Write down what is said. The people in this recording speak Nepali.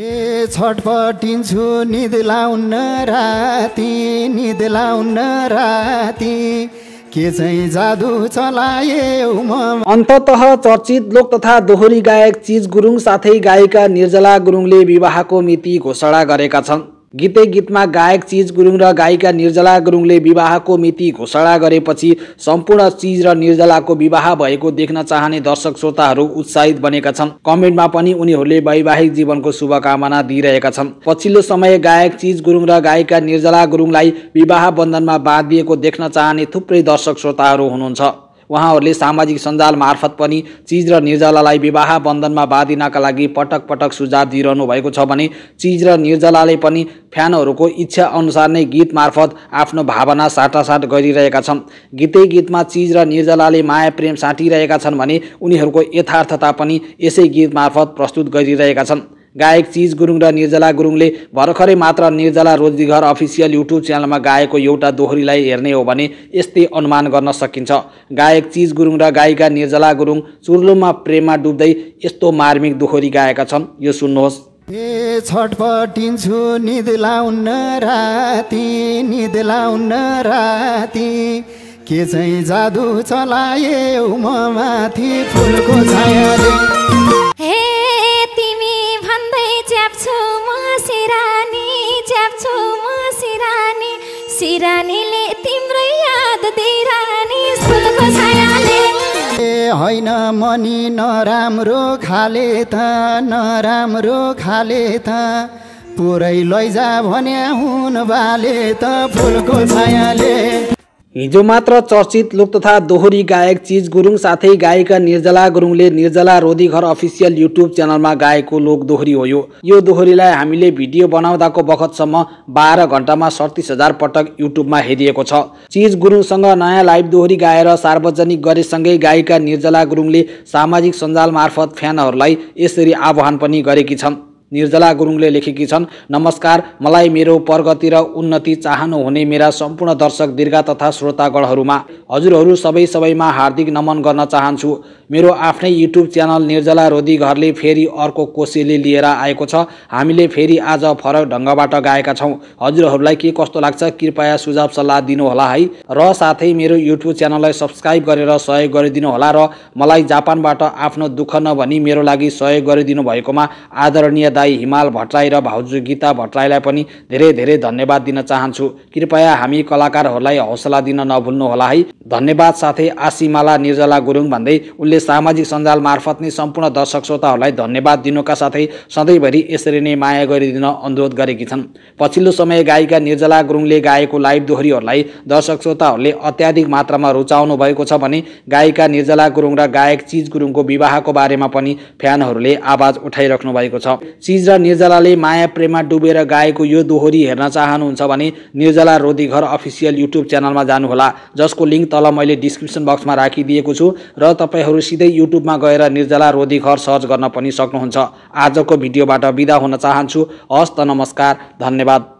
ए छटपटिन्छु निद लाउन राति निद लाउन राति के चाहिँ जादु चलाए अन्तत चर्चित लोक तथा दोहोरी गायक चिज गुरुङ साथै गायिका निर्जला गुरुङले विवाहको मिति घोषणा गरेका छन् गीतै गीतमा गायक चिज गुरुङ र गायिका निर्जला गुरुङले विवाहको मिति घोषणा गरेपछि सम्पूर्ण चिज र निर्जलाको विवाह भएको देख्न चाहने दर्शक श्रोताहरू उत्साहित बनेका छन् कमेन्टमा पनि उनीहरूले वैवाहिक जीवनको शुभकामना दिइरहेका छन् पछिल्लो समय गायक चिज गुरुङ र गायिका निर्जला गुरुङलाई विवाह बन्धनमा बाँधिएको देख्न चाहने थुप्रै दर्शक श्रोताहरू हुनुहुन्छ उहाँहरूले सामाजिक सञ्जाल मार्फत पनि चिज र निर्जलालाई विवाह बन्धनमा बाँधिनका लागि पटक पटक सुझाव दिइरहनु भएको छ भने चिज र निर्जलाले पनि फ्यानहरूको इच्छा अनुसार नै गीत मार्फत आफ्नो भावना साटासाट गरिरहेका छन् गीतै गीतमा चिज र निर्जलाले माया प्रेम साटिरहेका छन् भने उनीहरूको यथार्थता पनि यसै गीत मार्फत प्रस्तुत गरिरहेका छन् गायक चिज गुरुङ र निर्जला गुरुङले भर्खरै मात्र निर्जला रोजीघर अफिसियल युट्युब च्यानलमा गाएको एउटा दोहोरीलाई हेर्ने हो भने यस्तै अनुमान गर्न सकिन्छ गायक चिज गुरुङ र गायिका निर्जला गुरुङ चुर्लुमा प्रेममा डुब्दै यस्तो मार्मिक दोहोरी गाएका छन् यो सुन्नुहोस् ए छटपटिन्छु निद लाउन राति निद लाउन राति के चाहिँ जादु चलाए माथि फुलको छायाले सिरानीले तिम्रै याद दिरानी स्कुलको छायाले ए होइन मनी नराम्रो खाले त नराम्रो खाले त पुरै लैजा भन्या हुन बाले त फुलको छायाले हिजो मात्र चर्चित लोक तथा दोहोरी गायक चिज गुरुङ साथै गायिका निर्जला गुरुङले निर्जला रोधी घर अफिसियल युट्युब च्यानलमा गाएको लोक दोहोरी हो यो यो दोहोरीलाई हामीले भिडियो बनाउँदाको बखतसम्म बाह्र घन्टामा सडतिस हजार पटक युट्युबमा हेरिएको छ चिज गुरुङसँग नयाँ लाइभ दोहोरी गाएर सार्वजनिक गरेसँगै गायिका निर्जला गुरुङले सामाजिक सञ्जाल मार्फत फ्यानहरूलाई यसरी आह्वान पनि गरेकी छन् निर्जला गुरुङले लेखेकी छन् नमस्कार मलाई मेरो प्रगति र उन्नति चाहनु हुने मेरा सम्पूर्ण दर्शक दीर्घ तथा श्रोतागणहरूमा हजुरहरू सबै सबैमा हार्दिक नमन गर्न चाहन्छु मेरो आफ्नै युट्युब च्यानल निर्जला रोधी घरले फेरि अर्को कोसेली लिएर आएको छ हामीले फेरि आज फरक ढङ्गबाट गाएका छौँ हजुरहरूलाई के कस्तो लाग्छ कृपया सुझाव सल्लाह दिनुहोला है र साथै मेरो युट्युब च्यानललाई सब्सक्राइब गरेर सहयोग गरिदिनु होला र मलाई जापानबाट आफ्नो दुःख नभनी मेरो लागि सहयोग गरिदिनु भएकोमा आदरणीय दाई हिमाल भट्टराई र भाउजू गीता भट्टराईलाई पनि धेरै धेरै धन्यवाद दिन चाहन्छु कृपया हामी कलाकारहरूलाई हौसला दिन नभुल्नुहोला है धन्यवाद साथै आशीमाला निर्जला गुरुङ भन्दै उनले सामाजिक सञ्जाल मार्फत नै सम्पूर्ण दर्शक श्रोताहरूलाई धन्यवाद दिनुका साथै सधैँभरि यसरी नै माया गरिदिन अनुरोध गरेकी छन् पछिल्लो समय गायिका निर्जला गुरुङले गाएको लाइभ दोहोरीहरूलाई दर्शक श्रोताहरूले अत्याधिक मात्रामा रुचाउनु भएको छ भने गायिका निर्जला गुरुङ र गायक चिज गुरुङको विवाहको बारेमा पनि फ्यानहरूले आवाज उठाइराख्नु भएको छ चिज र निर्जलाले माया प्रेममा डुबेर गाएको यो दोहोरी हेर्न चाहनुहुन्छ भने निर्जला रोधी घर अफिसियल युट्युब च्यानलमा जानुहोला जसको लिङ्क तल मैले डिस्क्रिप्सन बक्समा राखिदिएको छु र तपाईँहरू सिधै युट्युबमा गएर निर्जला रोधी घर सर्च गर्न पनि सक्नुहुन्छ आजको भिडियोबाट बिदा हुन चाहन्छु हस्त नमस्कार धन्यवाद